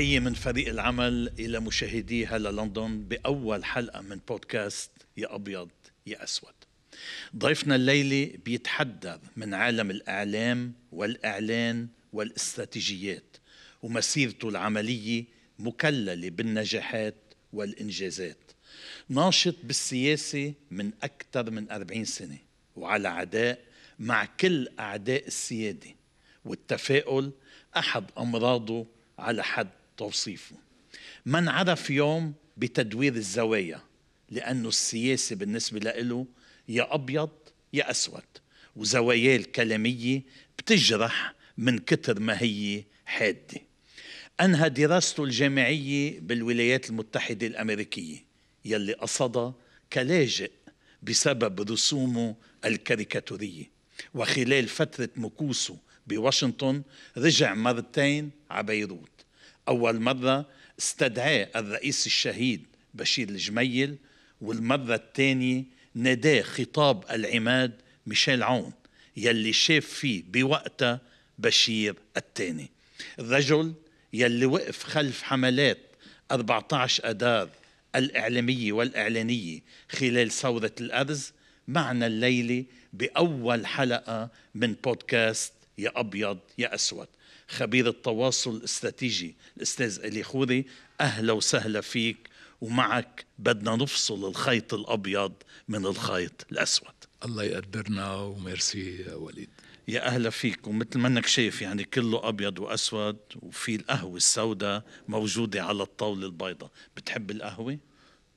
تحية من فريق العمل إلى مشاهدي هلا لندن بأول حلقة من بودكاست يا أبيض يا أسود ضيفنا الليلة بيتحدث من عالم الإعلام والإعلان والاستراتيجيات ومسيرته العملية مكللة بالنجاحات والإنجازات ناشط بالسياسة من أكثر من 40 سنة وعلى عداء مع كل أعداء السيادة والتفاؤل أحد أمراضه على حد توصيفه من عرف يوم بتدوير الزوايا لأنه السياسة بالنسبة له يا أبيض يا أسود وزواياه الكلامية بتجرح من كتر ما هي حادة أنهى دراسته الجامعية بالولايات المتحدة الأمريكية يلي قصدها كلاجئ بسبب رسومه الكاريكاتورية وخلال فترة مكوسه بواشنطن رجع مرتين على بيروت أول مرة استدعاه الرئيس الشهيد بشير الجميل والمرة الثانية ناداه خطاب العماد ميشيل عون يلي شاف فيه بوقتها بشير الثاني الرجل يلي وقف خلف حملات 14 أدار الإعلامية والإعلانية خلال ثورة الأرز معنا الليلة بأول حلقة من بودكاست يا أبيض يا أسود خبير التواصل الاستراتيجي الاستاذ الي خوري اهلا وسهلا فيك ومعك بدنا نفصل الخيط الابيض من الخيط الاسود الله يقدرنا وميرسي يا وليد يا اهلا فيك ومثل ما انك شايف يعني كله ابيض واسود وفي القهوه السوداء موجوده على الطاوله البيضاء بتحب القهوه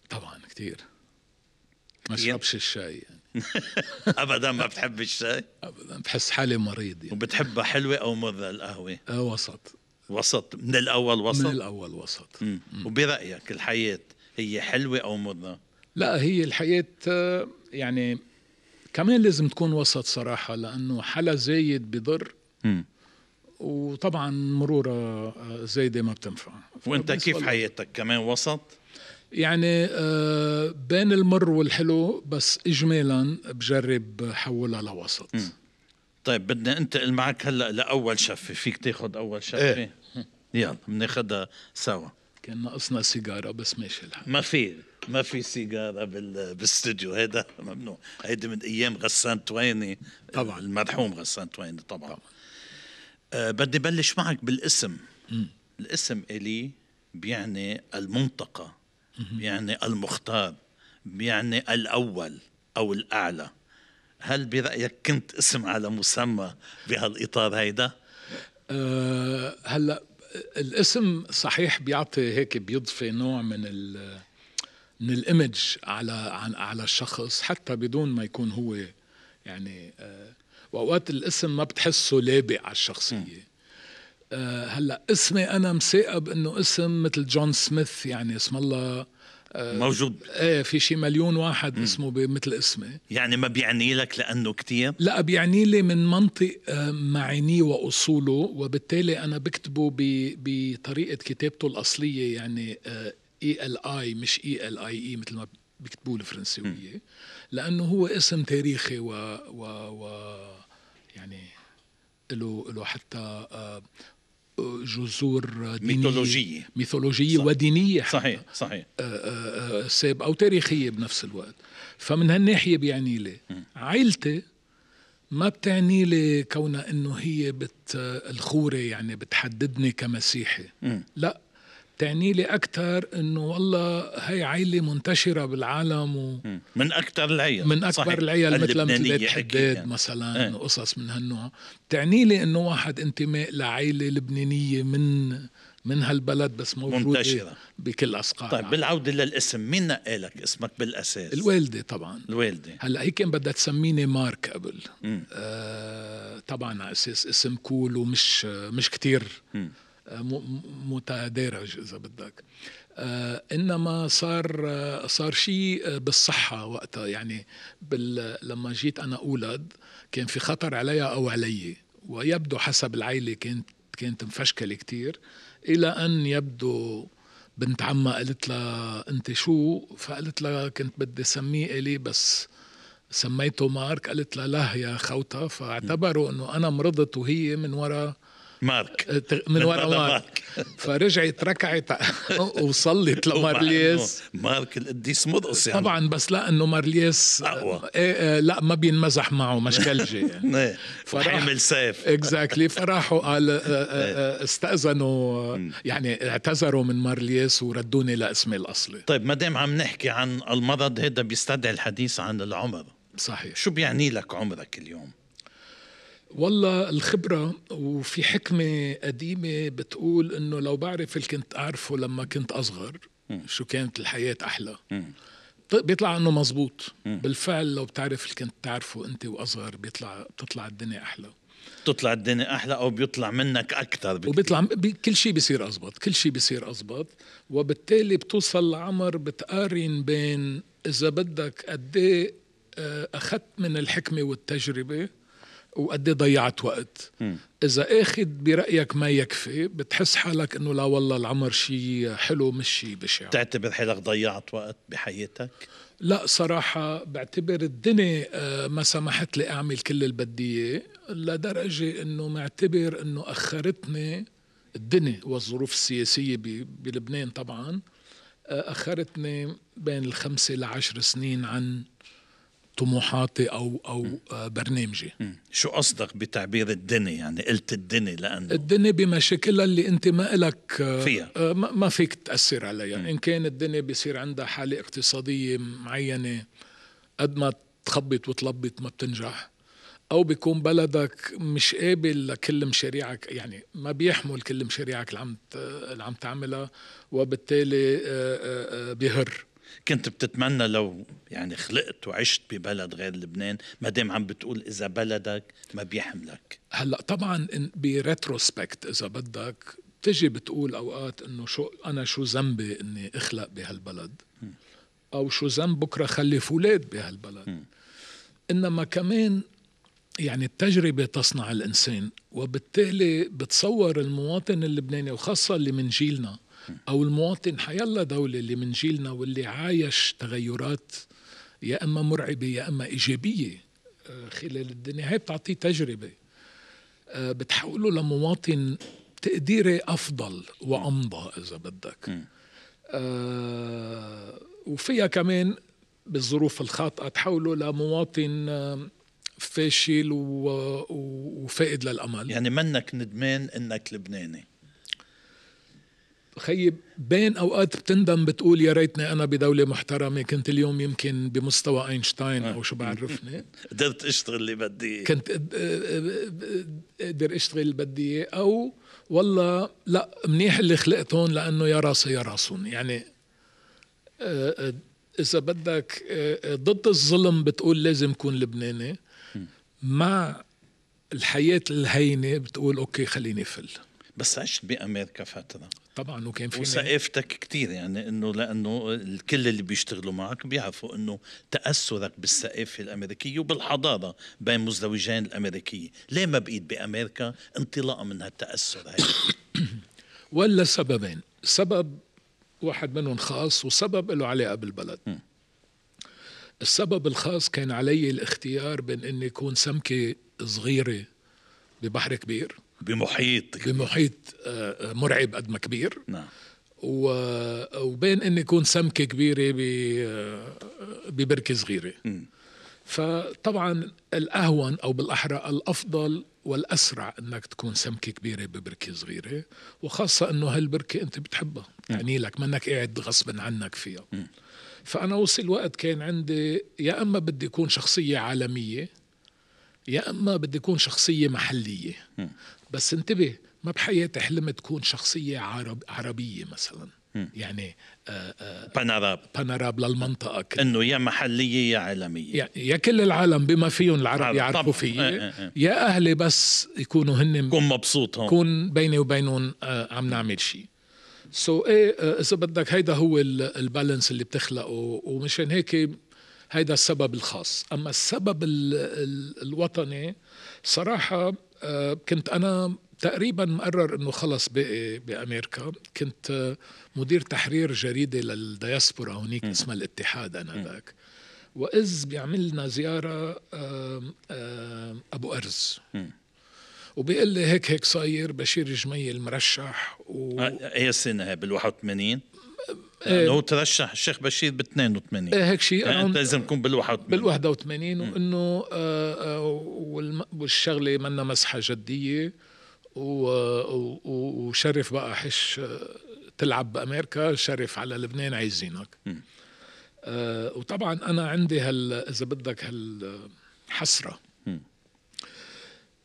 طبعا كثير ما اشربش الشاي يعني. ابدا ما بتحب الشاي ابدا بحس حالي مريض يعني. وبتحبها حلوه او مره القهوه أه وسط وسط من الاول وسط من الاول وسط مم. مم. وبرايك الحياه هي حلوه او مره لا هي الحياه آه، يعني كمان لازم تكون وسط صراحه لانه حلا زايد بضر مم. وطبعا مرورة آه، زايدة ما بتنفع وانت كيف حياتك كمان وسط؟ يعني آه، بين المر والحلو بس اجمالا بجرب حولها لوسط طيب بدنا انتقل معك هلا لاول شفه فيك تاخذ اول شفه ايه. يلا بناخذها سوا كان ناقصنا سيجاره بس ماشي الحال ما في ما في سيجاره بالاستديو هذا ممنوع هيدي من ايام غسان تويني طبعا المرحوم غسان تويني طبعا, طبعا. أه بدي بلش معك بالاسم م. الاسم الي بيعني المنطقه بيعني المختار بيعني الأول أو الأعلى هل برأيك كنت اسم على مسمى بهالإطار هيدا؟ أه هلا الاسم صحيح بيعطي هيك بيضفي نوع من ال من الايمج على على الشخص حتى بدون ما يكون هو يعني أه واوقات الاسم ما بتحسه لابق على الشخصيه م. آه، هلا اسمي انا مثاقب انه اسم مثل جون سميث يعني اسم الله آه موجود ايه في شي مليون واحد م. اسمه مثل اسمي يعني ما بيعني لك لانه كتير لا بيعني لي من منطق معيني آه، معانيه واصوله وبالتالي انا بكتبه بطريقه كتابته الاصليه يعني اي ال اي مش اي ال اي اي مثل ما بيكتبوه الفرنسويه لانه هو اسم تاريخي و, و, و يعني له له حتى آه، جذور دينية ميثولوجية ميثولوجية صح. ودينية حتى. صحيح صحيح سابقة آه، آه، وتاريخية بنفس الوقت فمن هالناحية بيعني لي عائلتي ما بتعني لي كونها انه هي بت الخوره يعني بتحددني كمسيحي م. لا تعني لي اكثر انه والله هي عيله منتشره بالعالم و من اكثر العيال من اكبر العيال مثل امثله حداد يعني. مثلا إيه. وقصص من هالنوع تعني لي انه واحد انتماء لعيله لبنانيه من من هالبلد بس موجوده منتشره بكل اصقاع طيب بالعوده للاسم مين نقالك اسمك بالاساس؟ الوالده طبعا الوالده هلا هي كان بدها تسميني مارك قبل آه طبعا على اساس اسم كول ومش مش كثير متدرج اذا بدك آه، انما صار آه، صار شيء آه، بالصحه وقتها يعني بال... لما جيت انا اولد كان في خطر عليها او علي ويبدو حسب العيله كانت كانت مفشكله كثير الى ان يبدو بنت عمها قالت لها انت شو فقالت لها كنت بدي سميه الي بس سميته مارك قالت لها له يا خوتها فاعتبروا انه انا مرضت وهي من وراء مارك أه، من ورا مارك فرجعت ركعت وصلت لمارليس مارك القديس مرقص يعني طبعا بس لا انه مارليس آه، اقوى إيه،, إيه لا ما بينمزح معه مشكلجي يعني إيه، حامل سيف اكزاكتلي فراحوا قال آه، إيه. استاذنوا يعني اعتذروا من مارليس وردوني لاسمي الاصلي طيب ما دام عم نحكي عن المرض هذا بيستدعي الحديث عن العمر صحيح شو بيعني لك عمرك اليوم؟ والله الخبرة وفي حكمة قديمة بتقول انه لو بعرف اللي كنت اعرفه لما كنت اصغر شو كانت الحياة احلى بيطلع انه مزبوط بالفعل لو بتعرف اللي كنت تعرفه انت واصغر بيطلع بتطلع الدنيا احلى بتطلع الدنيا احلى او بيطلع منك اكثر بكتير. وبيطلع كل شيء بيصير ازبط كل شيء بيصير ازبط وبالتالي بتوصل لعمر بتقارن بين اذا بدك قد إيه، آه، اخذت من الحكمه والتجربه وقد إيه ضيعت وقت م. اذا اخذ برايك ما يكفي بتحس حالك انه لا والله العمر شيء حلو مش شيء بشع بتعتبر حالك ضيعت وقت بحياتك لا صراحة بعتبر الدنيا آه، ما سمحت لي أعمل كل اللي بدي لدرجة أنه معتبر أنه أخرتني الدنيا والظروف السياسية بلبنان طبعا آه، أخرتني بين الخمسة لعشر سنين عن طموحاتي او او آه، برنامجي شو قصدك بتعبير الدني يعني قلت الدني لانه الدني بمشاكلها اللي انت ما لك آه، فيها آه، ما فيك تاثر عليها ان كان الدنيا بيصير عندها حاله اقتصاديه معينه قد ما تخبط وتلبط ما بتنجح او بيكون بلدك مش قابل لكل مشاريعك يعني ما بيحمل كل مشاريعك اللي عم اللي عم تعملها وبالتالي بيهر كنت بتتمنى لو يعني خلقت وعشت ببلد غير لبنان ما دام عم بتقول اذا بلدك ما بيحملك هلا طبعا بريتروسبكت اذا بدك تجي بتقول اوقات انه شو انا شو ذنبي اني اخلق بهالبلد او شو ذنب بكره خلف اولاد بهالبلد انما كمان يعني التجربة تصنع الإنسان وبالتالي بتصور المواطن اللبناني وخاصة اللي من جيلنا او المواطن حيلا دوله اللي من جيلنا واللي عايش تغيرات يا اما مرعبه يا اما ايجابيه آه، خلال الدنيا هي بتعطيه تجربه آه، بتحوله لمواطن تقديري افضل وامضى اذا بدك آه، وفيها كمان بالظروف الخاطئه تحوله لمواطن فاشل وفائد للامل يعني منك ندمان انك لبناني خيب بين اوقات بتندم بتقول يا ريتني انا بدوله محترمه كنت اليوم يمكن بمستوى اينشتاين او شو بعرفني قدرت اشتغل اللي بدي كنت اقدر اشتغل اللي بدي او والله لا منيح اللي خلقت هون لانه يا راسي يا راسهم يعني آه، آه، اذا بدك آه، ضد الظلم بتقول لازم اكون لبناني مع الحياه الهينه بتقول اوكي خليني فل بس عشت بامريكا فتره طبعا وكان في وثقافتك كثير يعني انه لانه الكل اللي بيشتغلوا معك بيعرفوا انه تاثرك بالثقافه الامريكيه وبالحضاره بين مزدوجين الامريكيه، ليه ما بقيت بامريكا انطلاقا من هالتاثر هذا؟ ولا سببين، سبب واحد منهم خاص وسبب له علاقه بالبلد. السبب الخاص كان علي الاختيار بين اني اكون سمكه صغيره ببحر كبير بمحيط بمحيط آه، آه، مرعب قد ما كبير نعم آه، وبين اني يكون سمكه كبيره ببركه صغيره فطبعا الاهون او بالاحرى الافضل والاسرع انك تكون سمكه كبيره ببركه صغيره وخاصه انه هالبركه انت بتحبها نعم. يعني لك منك قاعد غصبا عنك فيها فانا وصل وقت كان عندي يا اما بدي اكون شخصيه عالميه يا اما بدي اكون شخصيه محليه بس انتبه ما بحياتي حلمت تكون شخصية عرب عربية مثلا م. يعني بانراب آه، آه، بانراب باناراب باناراب للمنطقة كلها انه يا محلية يا عالمية يا, يا كل العالم بما فيهم العرب يعرفوا فيي اه اه. إيه، إيه. يا أهلي بس يكونوا هن كون مبسوط هون كون بيني وبينهم آه، عم نعمل شيء سو so, ايه اذا بدك هيدا هو البالانس اللي بتخلقه ومشان هيك هيدا السبب الخاص اما السبب ال ال الوطني صراحة آه، كنت انا تقريبا مقرر انه خلص باقي بامريكا كنت مدير تحرير جريده للدياسبورا هونيك اسمها الاتحاد انا ذاك واذ بيعمل لنا زياره ابو ارز وبيقول لي هيك هيك صاير بشير جميل المرشح و... آه، هي السنه هي بال 81 إيه. هو ترشح الشيخ بشير ب 82 إيه، هيك شيء يعني انت لازم تكون بال 81 بال 81 وانه آه، آه، والشغله منا مسحه جديه وشرف بقى حش آه، تلعب بامريكا شرف على لبنان عايزينك وطبعا انا عندي هال اذا بدك هالحسره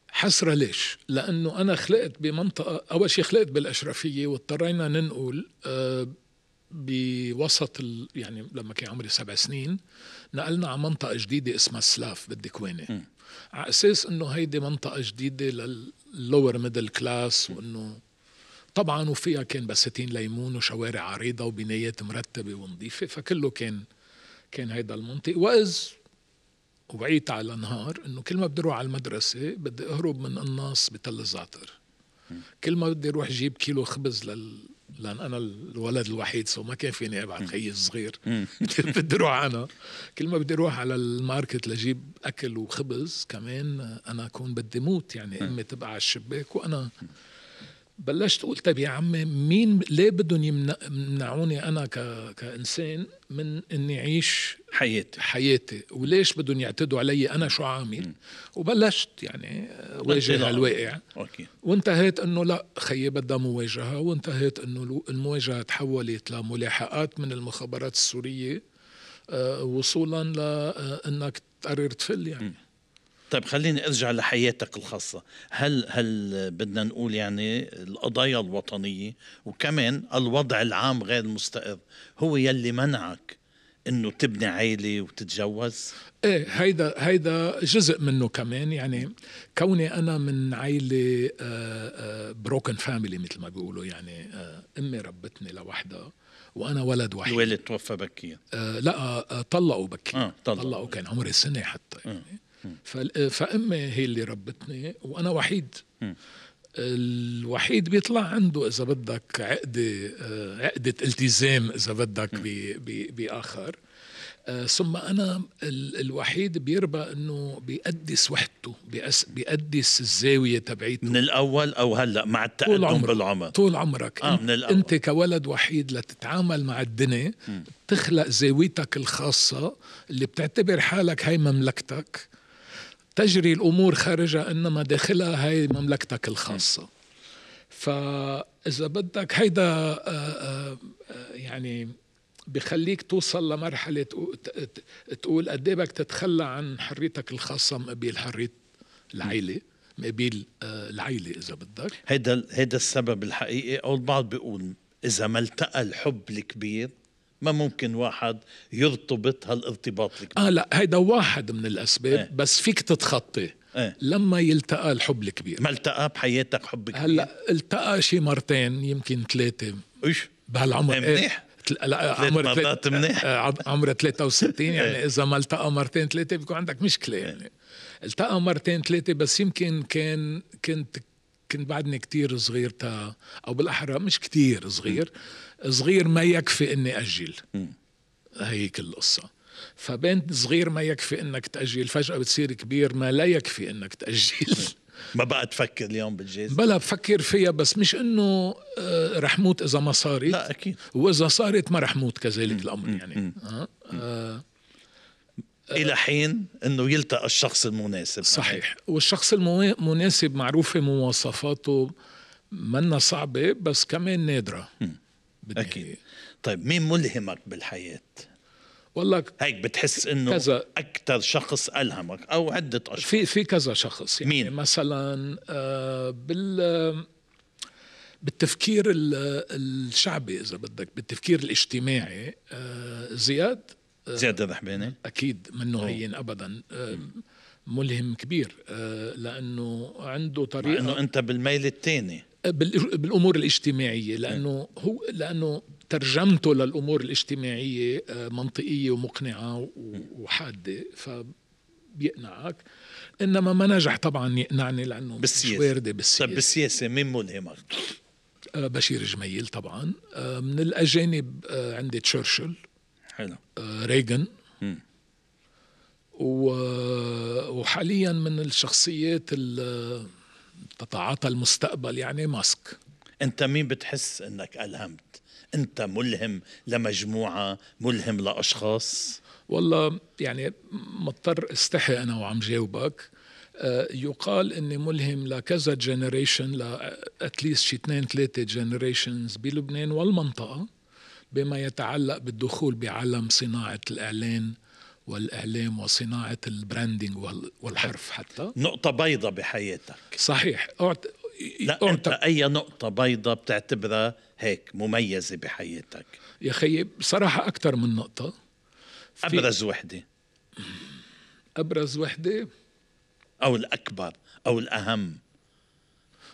حسره ليش؟ لانه انا خلقت بمنطقه اول شيء خلقت بالاشرفيه واضطرينا ننقل بوسط ال... يعني لما كان عمري سبع سنين نقلنا على منطقه جديده اسمها سلاف بالدكوينة على اساس انه هيدي منطقه جديده لللور ميدل كلاس وانه طبعا وفيها كان بساتين ليمون وشوارع عريضه وبنايات مرتبه ونظيفه فكله كان كان هيدا المنطق واذ وعيت على النهار انه كل ما بدي اروح على المدرسه بدي اهرب من قناص بتل الزعتر كل ما بدي اروح جيب كيلو خبز لل لان انا الولد الوحيد سو ما كان فيني ابعت خيي الصغير بدي اروح انا كل ما بدي اروح على الماركت لجيب اكل وخبز كمان انا اكون بدي موت يعني امي تبقى على الشباك وانا بلشت اقول طيب يا عمي مين ليه بدهم يمنعوني انا ك... كانسان من اني اعيش حياتي حياتي وليش بدهم يعتدوا علي انا شو عامل وبلشت يعني واجه الواقع أوكي. وانتهيت انه لا خيي بدها مواجهه وانتهيت انه المواجهه تحولت لملاحقات من المخابرات السوريه آه، وصولا لانك آه، تقرر تفل يعني م. طيب خليني ارجع لحياتك الخاصه هل هل بدنا نقول يعني القضايا الوطنيه وكمان الوضع العام غير المستقر هو يلي منعك انه تبني عائله وتتجوز ايه هيدا هيدا جزء منه كمان يعني كوني انا من عائله بروكن فاميلي مثل ما بيقولوا يعني آه، امي ربتني لوحدها وانا ولد وحيد الوالد توفى بكير آه لا آه طلقوا بكير آه طلقوا. طلقوا كان عمري سنه حتى يعني آه. آه، فامي هي اللي ربتني وانا وحيد الوحيد بيطلع عنده اذا بدك عقده آه، عقده التزام اذا بدك باخر آه، ثم انا الوحيد بيربى انه بيقدس وحدته بيقدس الزاويه تبعيته من الاول او هلا مع التقدم طول عمرك بالعمر طول عمرك آه من الأول. انت كولد وحيد لتتعامل مع الدنيا تخلق زاويتك الخاصه اللي بتعتبر حالك هي مملكتك تجري الامور خارجها انما داخلها هي مملكتك الخاصه فاذا بدك هيدا آه، آه، يعني بخليك توصل لمرحلة تقول قد إيه بدك تتخلى عن حريتك الخاصة مقابل حرية العيلة مقابل آه، العيلة إذا بدك هيدا هيدا السبب الحقيقي أو البعض بيقول إذا ما التقى الحب الكبير ما ممكن واحد يرتبط هالارتباط الكبير اه لا هيدا واحد من الاسباب ايه؟ بس فيك تتخطي ايه؟ لما يلتقى الحب الكبير ما التقى بحياتك حب كبير هلا التقى شي مرتين يمكن ثلاثه ايش بهالعمر ايه منيح إيه، لا عمر مرات منيح آه، عمر 63 إيه. يعني اذا ما التقى مرتين ثلاثه بيكون عندك مشكله إيه. يعني التقى مرتين ثلاثه بس يمكن كان كنت كنت بعدني كتير صغير تا او بالاحرى مش كتير صغير صغير ما يكفي اني اجل هيك القصه فبين صغير ما يكفي انك تاجل فجاه بتصير كبير ما لا يكفي انك تاجل ما بقى تفكر اليوم بالجيزة بلا بفكر فيها بس مش انه آه، رح موت اذا ما صارت لا اكيد واذا صارت ما رح موت كذلك الامر يعني آه،, آه. الى حين انه يلتقى الشخص المناسب صحيح معي. والشخص المناسب معروفه مواصفاته منا صعبه بس كمان نادره مم. بالنهاية. اكيد طيب مين ملهمك بالحياه؟ والله هيك بتحس انه كذا اكثر شخص الهمك او عده اشخاص في في كذا شخص يعني مين؟ مثلا آه، بال بالتفكير الشعبي اذا بدك بالتفكير الاجتماعي آه، زياد آه، زياد الرحباني اكيد منه هين ابدا ملهم كبير لانه عنده طريقه مع انه انت بالميل الثاني بالامور الاجتماعيه إيه. لانه هو لانه ترجمته للامور الاجتماعيه آه، منطقيه ومقنعه وحاده ف بيقنعك انما ما نجح طبعا يقنعني لانه بالسياسه وارده بالسياسه طيب بالسياسه مين ملهمك؟ آه، بشير جميل طبعا آه، من الاجانب عندي تشرشل حلو ريغن وحاليا من الشخصيات اللي تتعاطى المستقبل يعني إيه ماسك انت مين بتحس انك الهمت انت ملهم لمجموعه ملهم لاشخاص والله يعني مضطر استحي انا وعم جاوبك آه، يقال اني ملهم لكذا جنريشن لاتليست شي اثنين ثلاثه جنريشنز بلبنان والمنطقه بما يتعلق بالدخول بعالم صناعه الاعلان والإعلام وصناعة البراندينج والحرف حتى نقطة بيضة بحياتك صحيح أعت... لا أعت... أنت أي نقطة بيضة بتعتبرها هيك مميزة بحياتك يا خيي بصراحة أكثر من نقطة في... أبرز وحدة أبرز وحدة أو الأكبر أو الأهم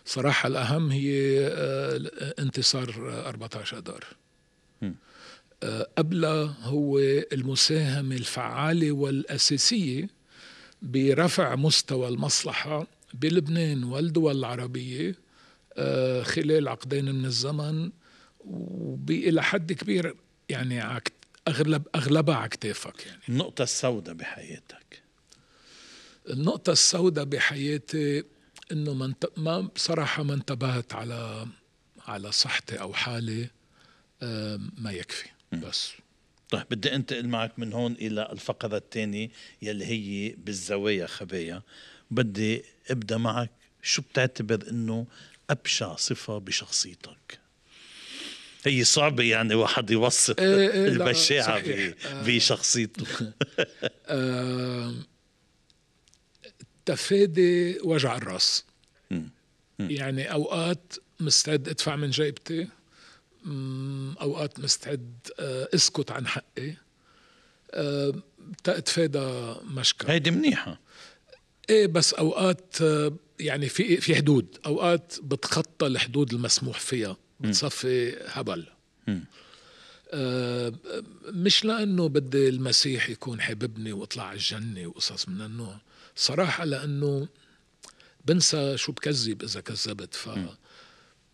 صراحة الأهم هي آه، انتصار 14 أدار قبلها هو المساهمة الفعالة والأساسية برفع مستوى المصلحة بلبنان والدول العربية آه، خلال عقدين من الزمن وإلى حد كبير يعني أغلب أغلبها على يعني النقطة السوداء بحياتك النقطة السوداء بحياتي إنه ما بصراحة ما انتبهت على على صحتي أو حالي آه، ما يكفي بس طيب بدي انتقل معك من هون الى الفقره الثانيه يلي هي بالزوايا خبايا بدي ابدا معك شو بتعتبر انه ابشع صفه بشخصيتك هي صعبة يعني واحد يوصف إيه إيه البشاعة آه. بشخصيته آه تفادي وجع الراس يعني أوقات مستعد أدفع من جيبتي اوقات مستعد آه، اسكت عن حقي آه، تتفادى مشكل هيدي منيحه ايه بس اوقات آه، يعني في في حدود اوقات بتخطى الحدود المسموح فيها بتصفي هبل مش لانه بدي المسيح يكون حاببني واطلع على الجنه وقصص من النوع صراحه لانه بنسى شو بكذب اذا كذبت ف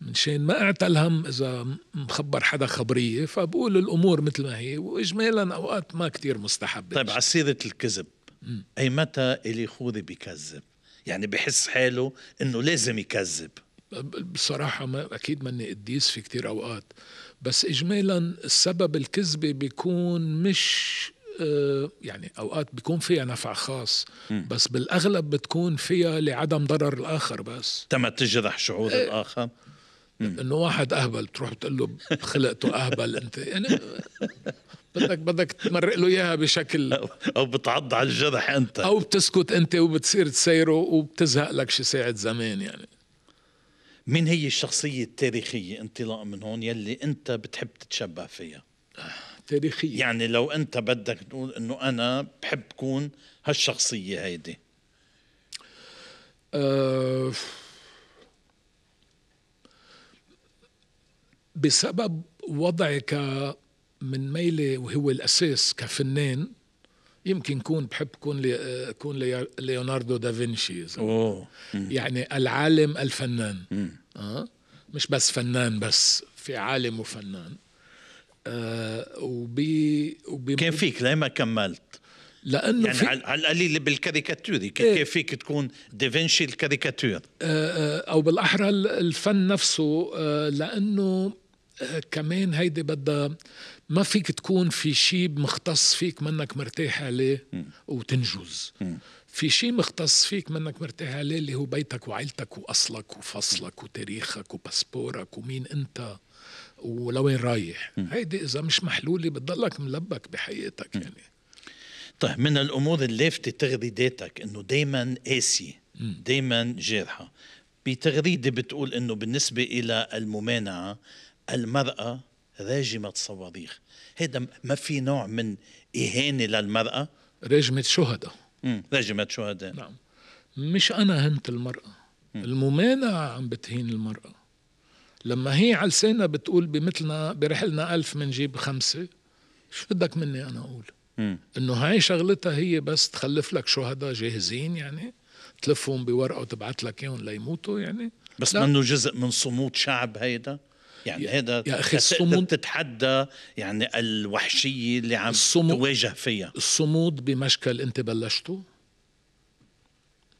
منشان ما اعتلهم اذا مخبر حدا خبريه فبقول الامور مثل ما هي واجمالا اوقات ما كتير مستحبه طيب على سيره الكذب اي متى الي خوذي بكذب يعني بحس حاله انه لازم يكذب بصراحة ما أكيد ماني قديس في كتير أوقات بس إجمالا السبب الكذبة بيكون مش آه، يعني اوقات بيكون فيها نفع خاص بس بالاغلب بتكون فيها لعدم ضرر الاخر بس تم تجرح شعور إيه. الاخر انه واحد اهبل تروح بتقول له خلقته اهبل انت يعني بدك بدك تمرق له اياها بشكل او بتعض على الجرح انت او بتسكت انت وبتصير تسيره وبتزهق لك شي ساعه زمان يعني مين هي الشخصية التاريخية انطلاقا من هون يلي انت بتحب تتشبه فيها؟ آه، تاريخية يعني لو انت بدك تقول انه انا بحب كون هالشخصية هيدي أه بسبب وضعي ك من ميلي وهو الاساس كفنان يمكن كون بحب كون لي كون لي ليوناردو دافنشي أوه. يعني العالم الفنان آه؟ مش بس فنان بس في عالم وفنان آه وبي, وبي كان فيك ليه ما كملت لانه يعني في... على القليل بالكاريكاتوري إيه؟ فيك تكون دافنشي الكاريكاتور آه, آه، او بالاحرى الفن نفسه آه لانه كمان هيدي بدها ما فيك تكون في شيء مختص فيك منك مرتاح عليه وتنجز في شيء مختص فيك منك مرتاح عليه اللي هو بيتك وعيلتك واصلك وفصلك وتاريخك وباسبورك ومين انت ولوين رايح هيدي اذا مش محلوله بتضلك ملبك بحياتك يعني طيب من الامور اللافته تغريداتك انه دائما قاسيه دائما جارحه بتغريده بتقول انه بالنسبه الى الممانعه المرأة راجمة صواريخ هذا ما في نوع من إهانة للمرأة راجمة شهداء راجمة شهداء نعم مش أنا هنت المرأة مم. الممانعة عم بتهين المرأة لما هي على لسانها بتقول بمثلنا برحلنا ألف منجيب خمسة شو بدك مني أنا أقول إنه هاي شغلتها هي بس تخلف لك شهداء جاهزين يعني تلفهم بورقة وتبعت لك إياهم ليموتوا يعني بس منه جزء من صمود شعب هيدا يعني هذا يا اخي الصمود تتحدى يعني الوحشيه اللي عم الصمود تواجه فيها الصمود بمشكل انت بلشته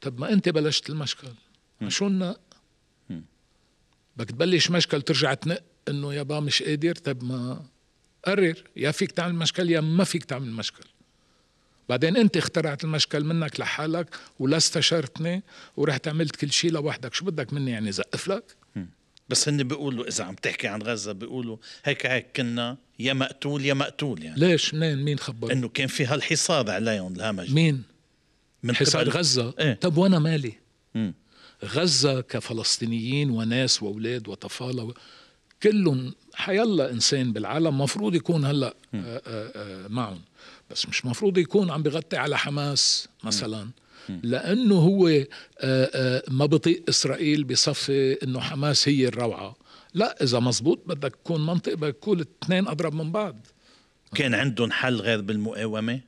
طب ما انت بلشت المشكل شو النق بدك تبلش مشكل ترجع تنق انه يابا مش قادر طب ما قرر يا فيك تعمل مشكل يا ما فيك تعمل مشكل بعدين انت اخترعت المشكل منك لحالك ولا استشرتني ورحت عملت كل شيء لوحدك شو بدك مني يعني زقف لك بس هن بيقولوا اذا عم تحكي عن غزه بيقولوا هيك هيك كنا يا مقتول يا مقتول يعني ليش منين مين خبر انه كان في هالحصار عليهم الهامج مين من حصار غزه ايه؟ طب وانا مالي مم. غزه كفلسطينيين وناس واولاد وطفاله و... كلهم حيلا انسان بالعالم مفروض يكون هلا آه، آه، آه، معهم بس مش مفروض يكون عم بغطي على حماس مثلا مم. لأنه هو آه، آه، ما بطيق إسرائيل بصفي أنه حماس هي الروعة لا إذا مزبوط بدك تكون منطق بدك تكون الاثنين أضرب من بعض كان عندهم حل غير بالمقاومة؟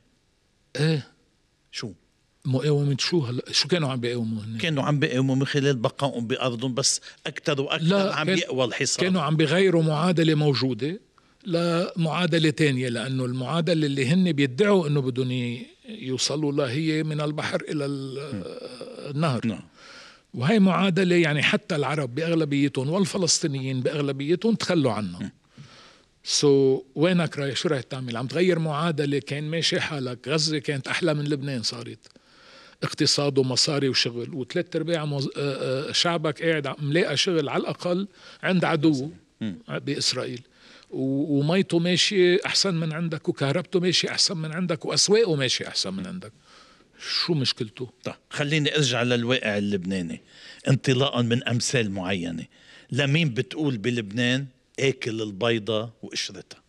ايه شو؟ مقاومة شو هلا شو كانوا عم بيقاوموا هن؟ كانوا عم بيقاوموا من خلال بقائهم بأرضهم بس أكثر وأكثر لا عم يقوى الحصار كانوا عم بيغيروا معادلة موجودة لمعادلة تانية لأنه المعادلة اللي هن بيدعوا أنه بدهم يوصلوا هي من البحر إلى النهر نعم. وهي معادلة يعني حتى العرب بأغلبيتهم والفلسطينيين بأغلبيتهم تخلوا عنها سو so, وينك رايح شو رايح تعمل عم تغير معادلة كان ماشي حالك غزة كانت أحلى من لبنان صارت اقتصاد ومصاري وشغل وثلاث ارباع مز... آه، آه، شعبك قاعد ملاقى شغل على الأقل عند عدو بإسرائيل وميته ماشي احسن من عندك وكهربته ماشي احسن من عندك واسواقه ماشي احسن من عندك شو مشكلته؟ طيب خليني ارجع للواقع اللبناني انطلاقا من امثال معينه لمين بتقول بلبنان اكل البيضة وقشرتها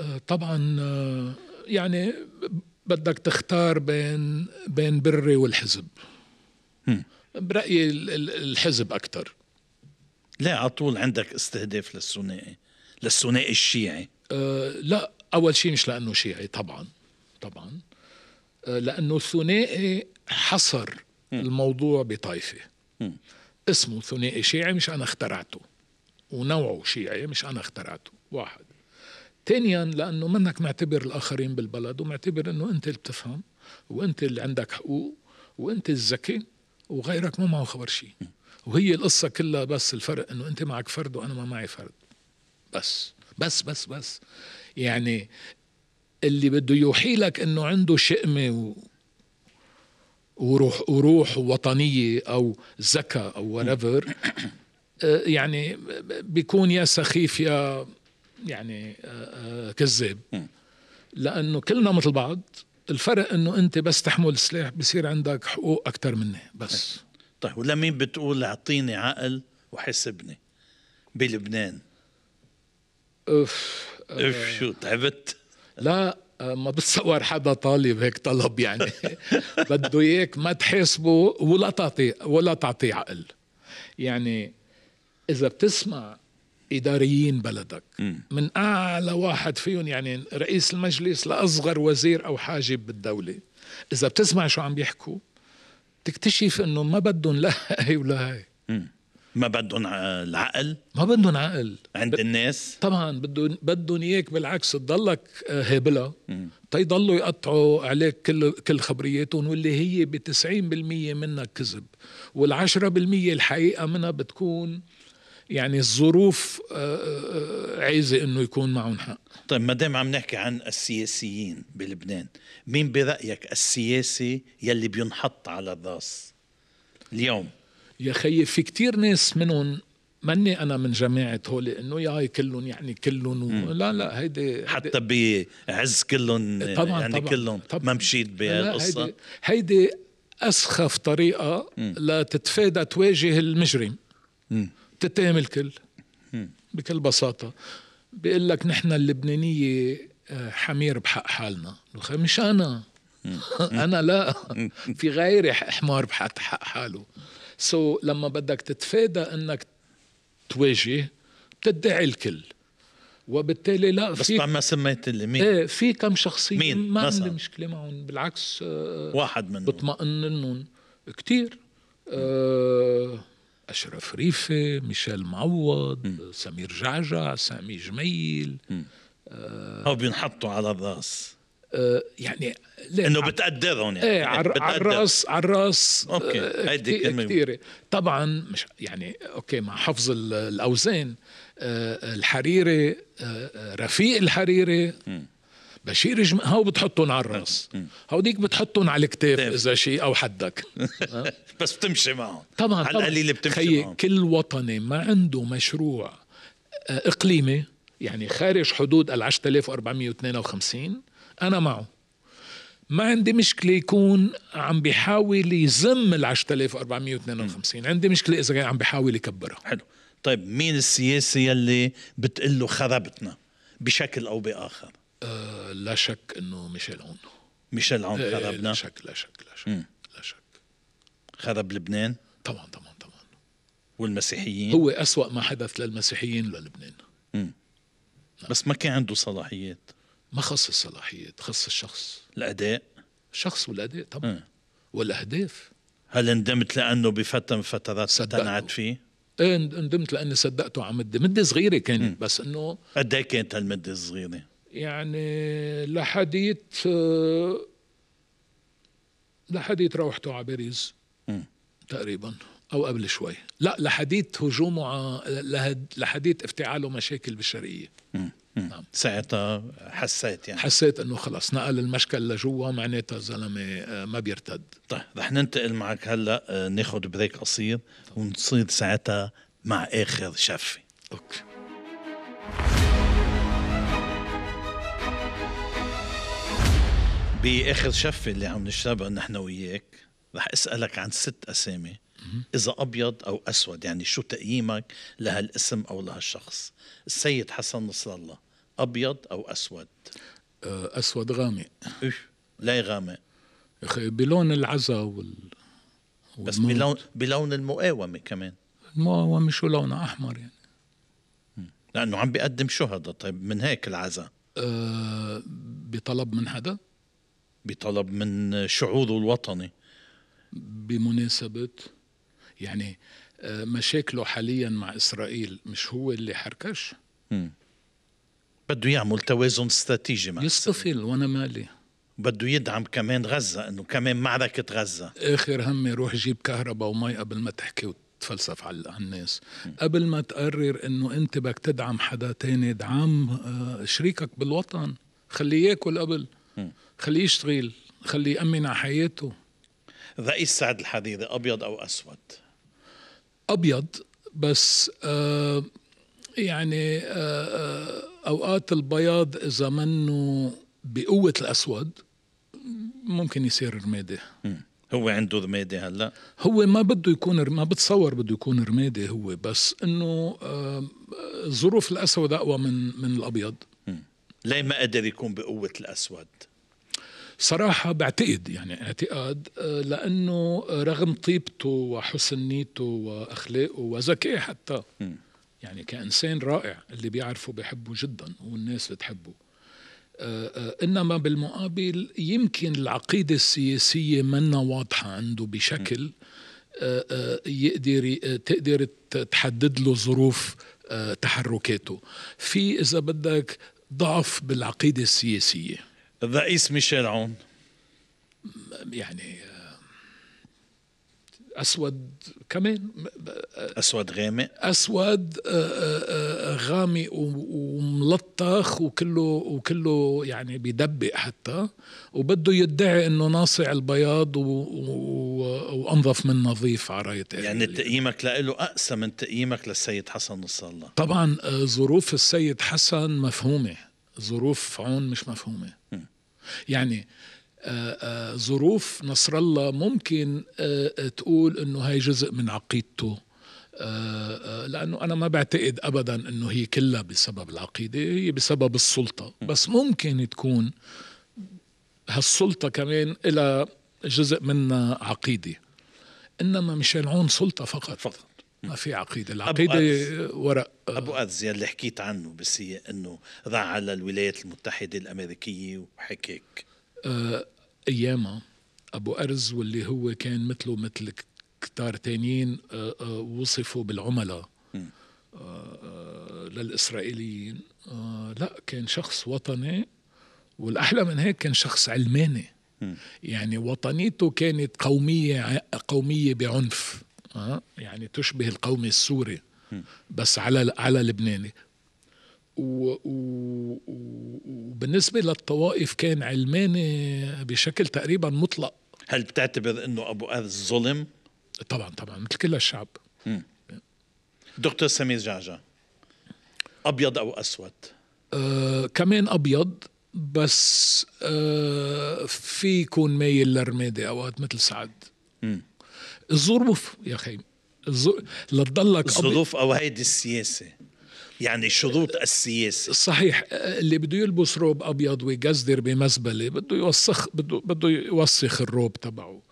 آه، طبعا آه، يعني بدك تختار بين بين بري والحزب برأيي الحزب أكثر لا على طول عندك استهداف للثنائي للثنائي الشيعي أه لا اول شيء مش لانه شيعي طبعا طبعا أه، لانه الثنائي حصر م. الموضوع بطائفه اسمه ثنائي شيعي مش انا اخترعته ونوعه شيعي مش انا اخترعته واحد ثانيا لانه منك معتبر الاخرين بالبلد ومعتبر انه انت اللي بتفهم وانت اللي عندك حقوق وانت الذكي وغيرك ما معه خبر شيء وهي القصه كلها بس الفرق انه انت معك فرد وانا ما معي فرد بس بس بس بس يعني اللي بده يوحي لك انه عنده شئمه و... وروح وروح وطنيه او زكا او وريفر آه، يعني بيكون يا سخيف يا يعني آه، آه، كذاب لانه كلنا مثل بعض الفرق انه انت بس تحمل سلاح بصير عندك حقوق اكثر مني بس طيب،, طيب ولمين بتقول اعطيني عقل وحسبني بلبنان اوف اوف آه، شو تعبت لا آه، ما بتصور حدا طالب هيك طلب يعني بده اياك ما تحاسبه ولا تعطي ولا تعطي عقل يعني اذا بتسمع اداريين بلدك من اعلى واحد فيهم يعني رئيس المجلس لاصغر وزير او حاجب بالدوله اذا بتسمع شو عم بيحكوا تكتشف انه ما بدهم لا هي ولا هي ما بدهم العقل ما بدهم عقل عند ب... الناس طبعا بدهم بدهم اياك بالعكس تضلك آه، هابلها تيضلوا يقطعوا عليك كل كل خبرياتهم واللي هي ب 90% منها كذب وال10% الحقيقه منها بتكون يعني الظروف آه، آه، عايزه انه يكون معهم حق طيب ما دام عم نحكي عن السياسيين بلبنان مين برايك السياسي يلي بينحط على الراس اليوم يا خيي في كتير ناس منهم ماني انا من جماعه هول انه ياي كلهم يعني كلهم و... لا لا هيدي حتى بعز كلهم طبعا يعني طبعا كلهم طبعا ما مشيت بهالقصه هيدي, هيدي اسخف طريقه مم. لتتفادى تواجه المجرم تتهم الكل بكل بساطه بيقول لك نحن اللبنانيه آه، حمير بحق حالنا مش انا انا لا في غيري حمار بحق حاله سو so, لما بدك تتفادى انك تواجه بتدعي الكل وبالتالي لا بس ما سميت اللي مين ايه في كم شخصيه مين؟ ما عندي مشكله معهم بالعكس آه، واحد منهم بطمئن منهم كثير آه اشرف ريفي ميشيل معوض م. سمير جعجع سامي جميل آه او بينحطوا على الراس آه، يعني انه بتقدرهم يعني ايه على الراس على الراس اوكي آه، هيدي كلمه كثيره طبعا مش يعني اوكي مع حفظ الاوزان آه، الحريري رفيق الحريري بشير جم... هاو بتحطهم على الراس هوديك بتحطهم على الكتاف اذا شيء او حدك بس بتمشي معهم طبعا على القليله بتمشي معهم كل وطني ما عنده مشروع اقليمي يعني خارج حدود ال 10452 انا معه ما عندي مشكله يكون عم بيحاول يزم ال 10452 عندي مشكله اذا كان عم بيحاول يكبرها حلو طيب مين السياسي يلي بتقول له خربتنا بشكل او باخر أه لا شك انه ميشيل عون ميشيل عون آه، آه، خربنا لا شك لا شك لا شك لا شك خرب لبنان طبعا طبعا طبعا والمسيحيين هو أسوأ ما حدث للمسيحيين للبنان امم بس ما كان عنده صلاحيات ما خص الصلاحيات خص الشخص الاداء الشخص والاداء طبعا أه. والاهداف هل ندمت لانه بفتره من فترات اقتنعت فيه؟ ايه ندمت لاني صدقته على مده، مده صغيره كانت م. بس انه قد ايه كانت هالمده الصغيره؟ يعني لحديت لحديت روحته على باريس تقريبا أو قبل شوي لا لحديث هجومه لحديث افتعاله مشاكل بالشرقية نعم. ساعتها حسيت يعني حسيت انه خلص نقل المشكل لجوا معناتها الزلمه آه، ما بيرتد طيب رح ننتقل معك هلا آه، ناخذ بريك قصير ونصير ساعتها مع اخر شفه اوكي باخر شفه اللي عم نشربها نحن وياك رح اسالك عن ست اسامي اذا ابيض او اسود يعني شو تقييمك لهالاسم او لهالشخص السيد حسن نصر الله ابيض او اسود أه، اسود غامق إيش ليه غامق يا اخي بلون العزا وال بس بلون بلون المقاومه كمان المقاومه شو لونها احمر يعني لانه عم بيقدم شهداء طيب من هيك العزا أه بطلب من حدا بطلب من شعوره الوطني بمناسبة يعني آه، مشاكله حاليا مع اسرائيل مش هو اللي حركش بده يعمل توازن استراتيجي مع يصطفل وانا مالي بده يدعم كمان غزة انه كمان معركة غزة اخر همي روح جيب كهرباء ومي قبل ما تحكي وتفلسف على الناس قبل ما تقرر انه انت بدك تدعم حدا تاني ادعم آه، شريكك بالوطن خليه ياكل قبل خليه يشتغل خليه يأمن على حياته رئيس سعد الحديدي ابيض او اسود ابيض بس آه، يعني آه، آه، اوقات البياض اذا منه بقوه الاسود ممكن يصير رمادي هو عنده رمادي هلا هو ما بده يكون ما بتصور بده يكون رمادي هو بس انه ظروف الاسود اقوى من من الابيض ليه ما قدر يكون بقوه الاسود صراحة بعتقد يعني اعتقاد آه، لأنه رغم طيبته وحسن نيته وأخلاقه وذكائه حتى يعني كإنسان رائع اللي بيعرفه بحبه جدا والناس بتحبه آه، آه، إنما بالمقابل يمكن العقيدة السياسية منا واضحة عنده بشكل يقدر تقدر تحدد له ظروف تحركاته في إذا بدك ضعف بالعقيدة السياسية الرئيس ميشيل عون يعني آه، اسود كمان آه، اسود غامق اسود آه، غامق وملطخ وكله وكله يعني بدبق حتى وبده يدعي انه ناصع البياض وانظف من نظيف على رايه يعني تقييمك له اقسى من تقييمك للسيد حسن نصر الله طبعا ظروف السيد حسن مفهومه ظروف عون مش مفهومه يعني آه، آه، ظروف نصر الله ممكن آه، تقول انه هي جزء من عقيدته لانه انا ما بعتقد ابدا انه هي كلها بسبب العقيده هي بسبب السلطه بس ممكن تكون هالسلطه كمان لها جزء منها عقيده انما ميشيل عون سلطه فقط, فقط. ما في عقيده العقيده ورق ابو أذز يلي حكيت عنه هي انه ضاع على الولايات المتحده الامريكيه وحكيك آه، ايامها ابو ارز واللي هو كان مثله مثل كتار تانيين آه، آه، وصفوا بالعملاء للاسرائيليين لا كان شخص وطني والاحلى من هيك كان شخص علماني يعني وطنيته كانت قوميه قوميه بعنف آه، يعني تشبه القوم السوري بس على على لبناني وبالنسبه للطوائف كان علماني بشكل تقريبا مطلق هل بتعتبر انه ابو اذ ظلم؟ طبعا طبعا مثل كل الشعب دكتور سمير جعجع ابيض او اسود؟ آه كمان ابيض بس آه في يكون مايل للرمادي اوقات مثل سعد مم. الظروف يا اخي لتضلك الظروف او هيدي السياسه يعني شروط السياسه صحيح اللي بده يلبس روب ابيض ويجزدر بمزبله بده يوسخ بده بده يوسخ الروب تبعه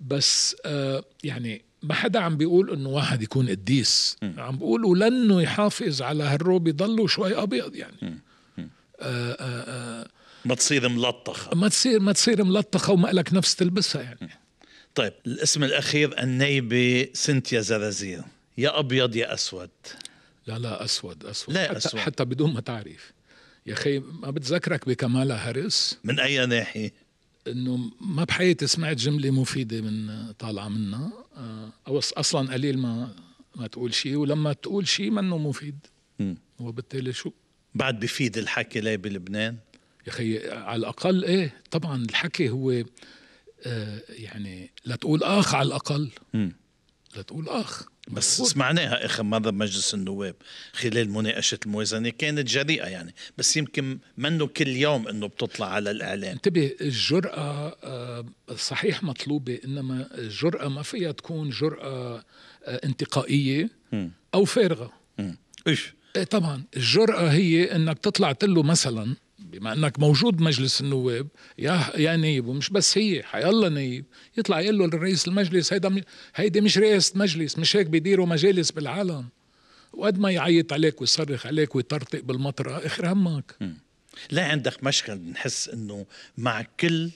بس آه، يعني ما حدا عم بيقول انه واحد يكون قديس عم بيقولوا لانه يحافظ على هالروب يضلوا شوي ابيض يعني آه، آه، ما تصير ملطخه ما تصير ما تصير ملطخه وما لك نفس تلبسها يعني طيب الاسم الاخير النيبي سنتيا زرازير يا ابيض يا اسود لا لا اسود اسود لا حتى, أسود. حتى بدون ما تعرف يا اخي ما بتذكرك بكمالا هاريس من اي ناحيه انه ما بحياتي سمعت جمله مفيده من طالعه منا آه، او اصلا قليل ما ما تقول شيء ولما تقول شيء منه مفيد م. وبالتالي شو بعد بفيد الحكي ليه بلبنان يا اخي على الاقل ايه طبعا الحكي هو آه، يعني لا تقول اخ على الاقل لا تقول اخ بس مفروض. سمعناها اخر مره بمجلس النواب خلال مناقشه الموازنه كانت جريئه يعني بس يمكن منه كل يوم انه بتطلع على الاعلام انتبه الجراه آه، صحيح مطلوبه انما الجراه ما فيها تكون جراه آه، انتقائيه م. او فارغه ايش طبعا الجراه هي انك تطلع تقول له مثلا بما انك موجود مجلس النواب يا يا نايب ومش بس هي حيالله نايب يطلع يقول له لرئيس المجلس هيدا هيدي مش رئاسه مجلس مش هيك بيديروا مجالس بالعالم وقد ما يعيط عليك ويصرخ عليك ويطرطق بالمطره اخر همك لا عندك مشهد نحس انه مع كل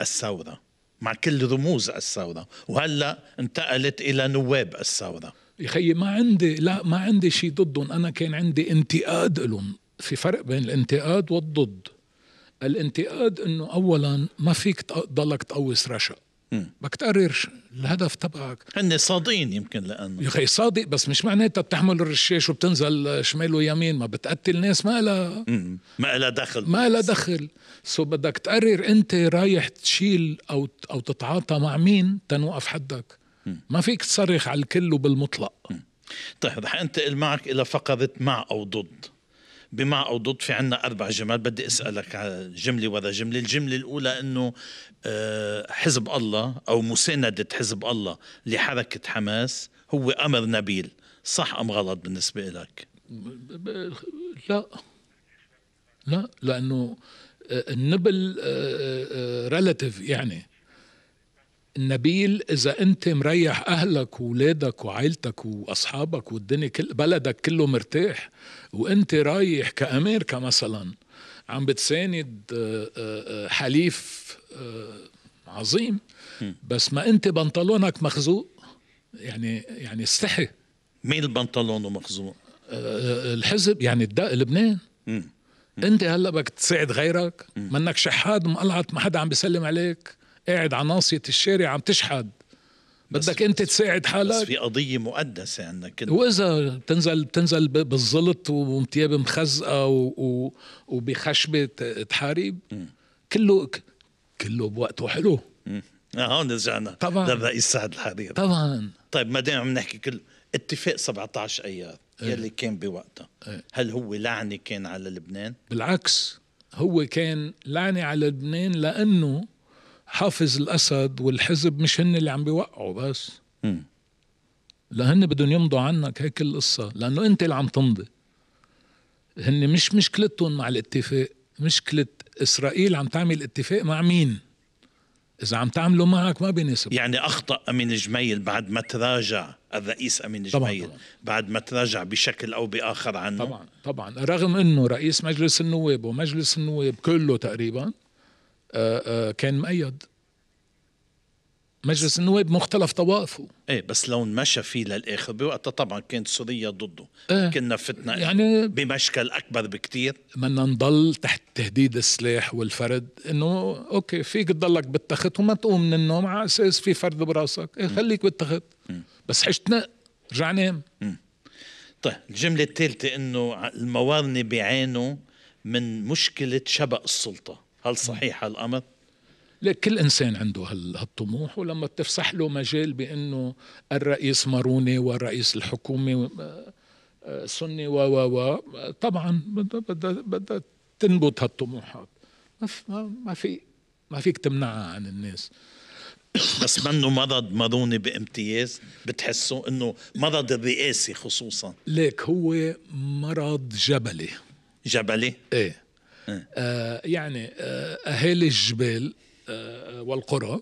الثوره مع كل رموز الثوره وهلا انتقلت الى نواب الثوره يا خيي ما عندي لا ما عندي شيء ضدهم انا كان عندي انتقاد لهم في فرق بين الانتقاد والضد الانتقاد انه اولا ما فيك تضلك تقوس رشا بدك تقرر الهدف تبعك هن صادقين يمكن لانه يا اخي صادق بس مش معناتها بتحمل الرشاش وبتنزل شمال ويمين ما بتقتل ناس ما لها ما لها دخل ما لها دخل سو بدك تقرر انت رايح تشيل او او تتعاطى مع مين تنوقف حدك ما فيك تصرخ على الكل وبالمطلق طيب رح انتقل معك الى فقره مع او ضد بمع او ضد في عندنا اربع جمل بدي اسالك على جمله ورا جمله، الجمله الاولى انه آه، حزب الله او مسانده حزب الله لحركه حماس هو امر نبيل، صح ام غلط بالنسبه لك؟ لا لا لانه آه، النبل ريلاتيف آه، يعني نبيل اذا انت مريح اهلك واولادك وعائلتك واصحابك والدنيا كل بلدك كله مرتاح وانت رايح كامريكا مثلا عم بتساند آه، آه، آه، حليف عظيم بس ما انت بنطلونك مخزوق يعني يعني استحي مين البنطلون ومخزوق؟ الحزب يعني لبنان انت هلا بدك تساعد غيرك منك شحاد مقلعت ما حدا عم بيسلم عليك قاعد على ناصيه الشارع عم تشحد بدك انت تساعد حالك بس في قضيه مقدسه عندك واذا بتنزل بتنزل بالزلط ومتياب مخزقه وبخشبه تحارب كله كله بوقته حلو آه، هون رجعنا طبعا للرئيس سعد الحريري طبعا طيب ما دام عم نحكي كل اتفاق 17 ايار ايه. يلي كان بوقتها ايه. هل هو لعنه كان على لبنان؟ بالعكس هو كان لعنه على لبنان لانه حافظ الاسد والحزب مش هن اللي عم بيوقعوا بس لهن بدهم يمضوا عنك هيك القصه لانه انت اللي عم تمضي هن مش مشكلتهم مع الاتفاق مشكله اسرائيل عم تعمل اتفاق مع مين اذا عم تعملوا معك ما بيناسب يعني اخطا امين جميل بعد ما تراجع الرئيس امين جميل طبعاً بعد ما تراجع بشكل او باخر عنه طبعا طبعا رغم انه رئيس مجلس النواب ومجلس النواب كله تقريبا آه، آه، كان مؤيد مجلس النواب مختلف طوائفه ايه بس لو مشى فيه للاخر بوقتها طبعا كانت سوريا ضده إيه كنا فتنا يعني بمشكل اكبر بكتير بدنا نضل تحت تهديد السلاح والفرد انه اوكي فيك تضلك بالتخت وما تقوم من النوم على اساس في فرد براسك إيه خليك بالتخت بس حشتنا رجعنا رجع نام طيب الجمله الثالثه انه الموارنه بيعانوا من مشكله شبق السلطه هل صحيح هالامر؟ لك كل انسان عنده هالطموح ولما بتفسح له مجال بانه الرئيس ماروني ورئيس الحكومه آه، آه، سني و و و طبعا بدها بدها بد تنبت هالطموحات ما في ما فيك تمنعها عن الناس بس منه مرض ماروني بامتياز بتحسه انه مرض الرئاسي خصوصا ليك هو مرض جبلي جبلي؟ ايه إيه. آه، يعني آه، أهالي الجبال آه، والقرى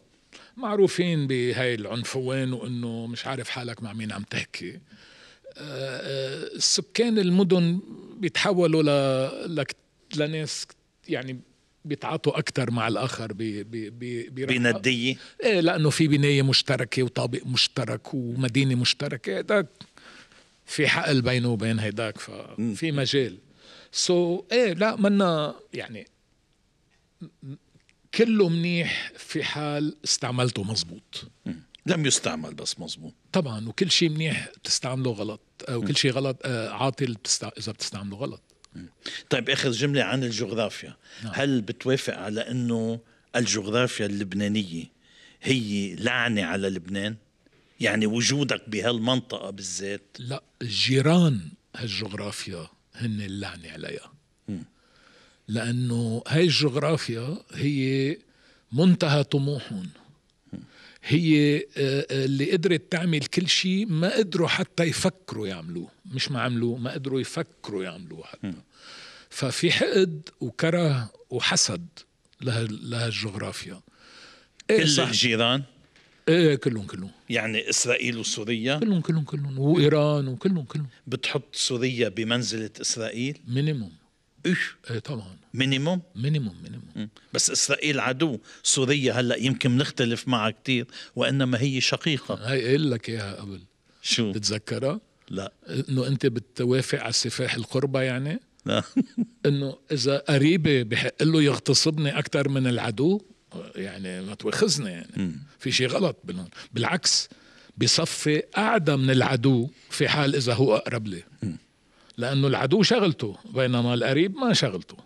معروفين بهاي العنفوان وانه مش عارف حالك مع مين عم تحكي سكان المدن بيتحولوا ل... لك... لناس يعني بيتعاطوا اكثر مع الاخر ب... ب... بي بنديه ايه لانه في بنايه مشتركه وطابق مشترك ومدينه مشتركه هذاك في حقل بينه وبين هيداك ففي مجال سو so, ايه لا منا يعني كله منيح في حال استعملته مزبوط لم يستعمل بس مزبوط طبعا وكل شيء منيح بتستعمله غلط وكل شيء غلط آه، عاطل بتستع... اذا بتستعمله غلط طيب اخر جمله عن الجغرافيا نعم. هل بتوافق على انه الجغرافيا اللبنانيه هي لعنه على لبنان يعني وجودك بهالمنطقه بالذات لا الجيران هالجغرافيا هن اللعنة عليها لأنه هاي الجغرافيا هي منتهى طموحهم هي آه، آه، اللي قدرت تعمل كل شيء ما قدروا حتى يفكروا يعملوه مش ما عملوه ما قدروا يفكروا يعملوه حتى ففي حقد وكره وحسد لهالجغرافيا إيه كل الجيران إيه،, ايه كلهم كلهم يعني اسرائيل وسوريا كلهم كلهم كلهم وايران وكلهم كلهم بتحط سوريا بمنزله اسرائيل مينيموم ايش ايه طبعا مينيموم مينيموم مينيموم بس اسرائيل عدو سوريا هلا يمكن نختلف معها كثير وانما هي شقيقه هي قايل لك اياها قبل شو بتتذكرها لا انه انت بتوافق على سفاح القربى يعني لا انه اذا قريبه بحق له يغتصبني اكثر من العدو يعني ما توخذنا يعني م. في شيء غلط بالعكس بصفي أعدى من العدو في حال إذا هو أقرب لي م. لأنه العدو شغلته بينما القريب ما شغلته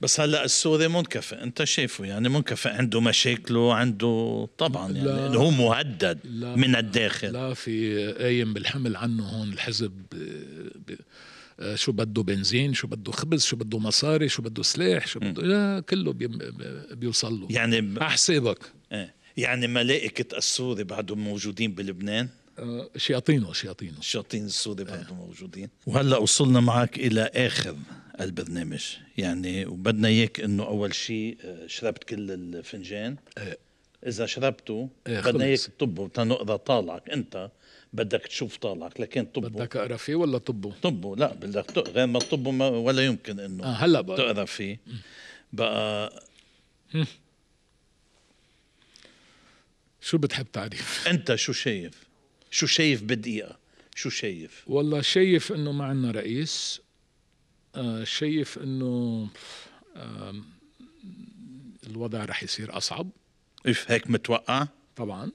بس هلا السوري منكفئ انت شايفه يعني منكفئ عنده مشاكله عنده طبعا يعني لا هو مهدد لا من الداخل لا في قايم بالحمل عنه هون الحزب آه، شو بده بنزين شو بده خبز شو بده مصاري شو بده سلاح شو بده لا كله بي بيوصل له يعني ب... على حسابك ايه يعني ملائكة السوري بعدهم موجودين بلبنان آه، شياطينه شياطينه الشياطين السوري آه. بعدهم آه. موجودين وهلا وصلنا معك الى اخر البرنامج يعني وبدنا اياك انه اول شيء شربت كل الفنجان آه. اذا شربته إيه، بدنا اياك تطبه تنقضى طالعك انت بدك تشوف طالعك لكن طبه بدك اقرا فيه ولا طبه؟ طبه لا بدك غير ما تطبه ما ولا يمكن انه آه هلا بقى تقرا فيه بقى شو بتحب تعريف؟ انت شو شايف؟ شو شايف بدقيقه؟ شو شايف؟ والله شايف انه ما عندنا رئيس آه، شايف انه الوضع رح يصير اصعب هيك متوقع طبعا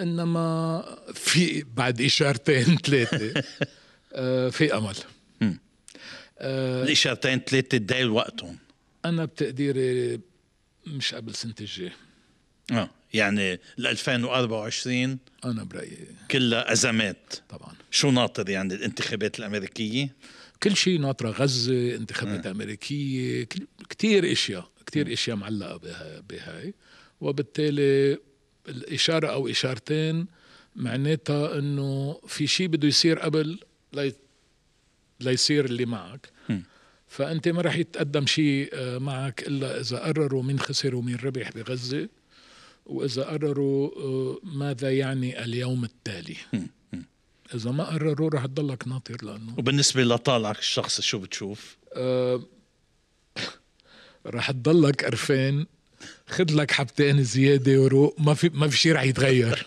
انما في بعد اشارتين ثلاثه آه، في امل آه، الاشارتين ثلاثه دايل وقتهم انا بتقديري مش قبل سنه الجاي اه يعني ال 2024 انا برايي كلها ازمات طبعا شو ناطر يعني الانتخابات الامريكيه؟ كل شيء ناطره غزه، انتخابات آه. امريكيه، كثير اشياء، كثير اشياء معلقه بهاي وبالتالي الإشارة أو إشارتين معناتها أنه في شيء بده يصير قبل لي ليصير اللي معك فأنت ما رح يتقدم شيء آه، معك إلا إذا قرروا مين خسر ومين ربح بغزة وإذا قرروا آه، ماذا يعني اليوم التالي اذا ما قرروا رح تضلك ناطر لانه وبالنسبه لطالعك الشخص شو بتشوف؟ آه، رح تضلك قرفان خد لك حبتين زياده وروق ما في ما في شيء رح يتغير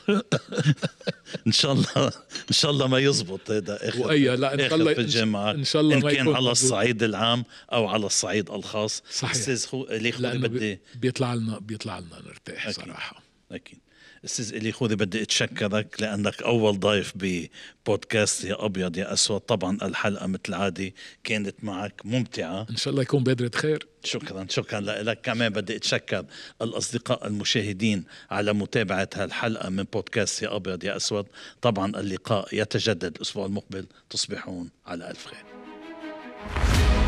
ان شاء الله ان شاء الله ما يزبط هذا اخر وأي لا ان شاء الله ان شاء الله إن كان على الصعيد العام او على الصعيد الخاص صحيح استاذ خو... لي بدي بيطلع لنا بيطلع لنا نرتاح أكيد. صراحه اكيد استاذ الي خوري بدي اتشكرك لانك اول ضيف ببودكاست يا ابيض يا اسود طبعا الحلقه مثل العادي كانت معك ممتعه ان شاء الله يكون بادره خير شكرا شكرا لك كمان بدي اتشكر الاصدقاء المشاهدين على متابعه هالحلقه من بودكاست يا ابيض يا اسود طبعا اللقاء يتجدد الاسبوع المقبل تصبحون على الف خير